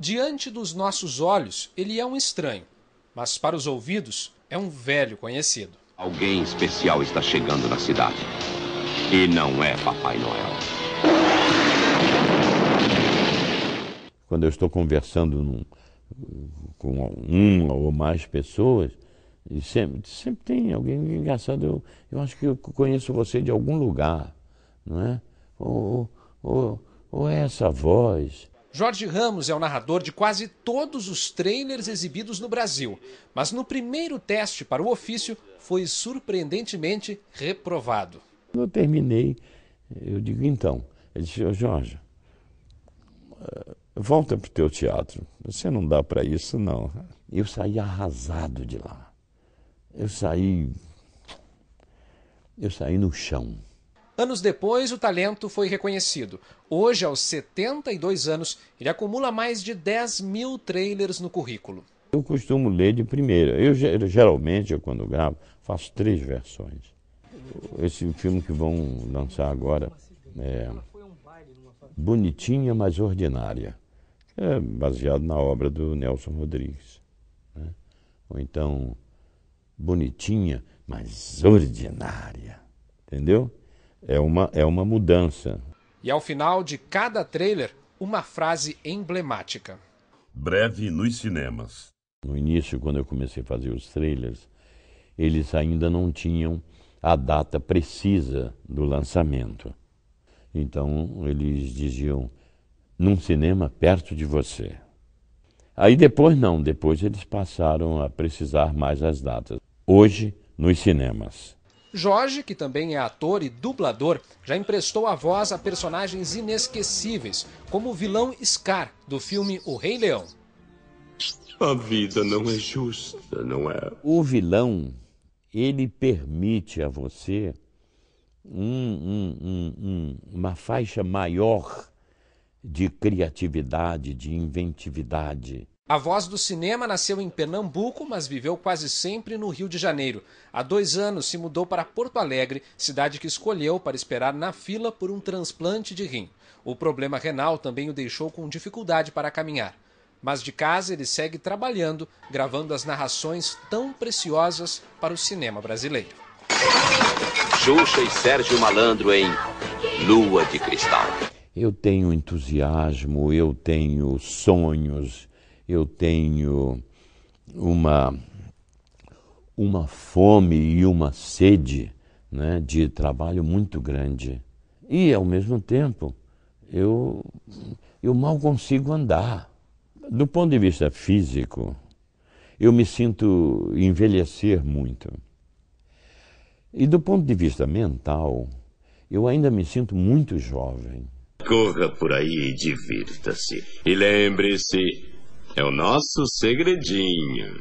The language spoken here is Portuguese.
Diante dos nossos olhos, ele é um estranho, mas para os ouvidos, é um velho conhecido. Alguém especial está chegando na cidade. E não é Papai Noel. Quando eu estou conversando num, com uma ou mais pessoas, e sempre, sempre tem alguém engraçado. Eu, eu acho que eu conheço você de algum lugar, não é? Ou, ou, ou é essa voz. Jorge Ramos é o narrador de quase todos os trailers exibidos no Brasil, mas no primeiro teste para o ofício foi surpreendentemente reprovado. Quando eu terminei, eu digo então, ele disse, Jorge, eh, volta para o teu teatro, você não dá para isso não. Eu saí arrasado de lá, eu saí, eu saí no chão. Anos depois, o talento foi reconhecido. Hoje, aos 72 anos, ele acumula mais de 10 mil trailers no currículo. Eu costumo ler de primeira. Eu geralmente, eu, quando gravo, faço três versões. Esse filme que vão lançar agora é Bonitinha, mas Ordinária. É baseado na obra do Nelson Rodrigues. Né? Ou então, Bonitinha, mas Ordinária. Entendeu? é uma, é uma mudança. E ao final de cada trailer, uma frase emblemática. Breve nos cinemas. No início, quando eu comecei a fazer os trailers, eles ainda não tinham a data precisa do lançamento. Então eles diziam num cinema perto de você. Aí depois não, depois eles passaram a precisar mais as datas. Hoje nos cinemas. Jorge, que também é ator e dublador, já emprestou a voz a personagens inesquecíveis, como o vilão Scar, do filme O Rei Leão. A vida não é justa, não é? O vilão, ele permite a você um, um, um, uma faixa maior de criatividade, de inventividade. A voz do cinema nasceu em Pernambuco, mas viveu quase sempre no Rio de Janeiro. Há dois anos se mudou para Porto Alegre, cidade que escolheu para esperar na fila por um transplante de rim. O problema renal também o deixou com dificuldade para caminhar. Mas de casa ele segue trabalhando, gravando as narrações tão preciosas para o cinema brasileiro. Xuxa e Sérgio Malandro em Lua de Cristal. Eu tenho entusiasmo, eu tenho sonhos eu tenho uma, uma fome e uma sede né, de trabalho muito grande. E, ao mesmo tempo, eu, eu mal consigo andar. Do ponto de vista físico, eu me sinto envelhecer muito. E do ponto de vista mental, eu ainda me sinto muito jovem. Corra por aí e divirta-se. E lembre-se, é o nosso segredinho.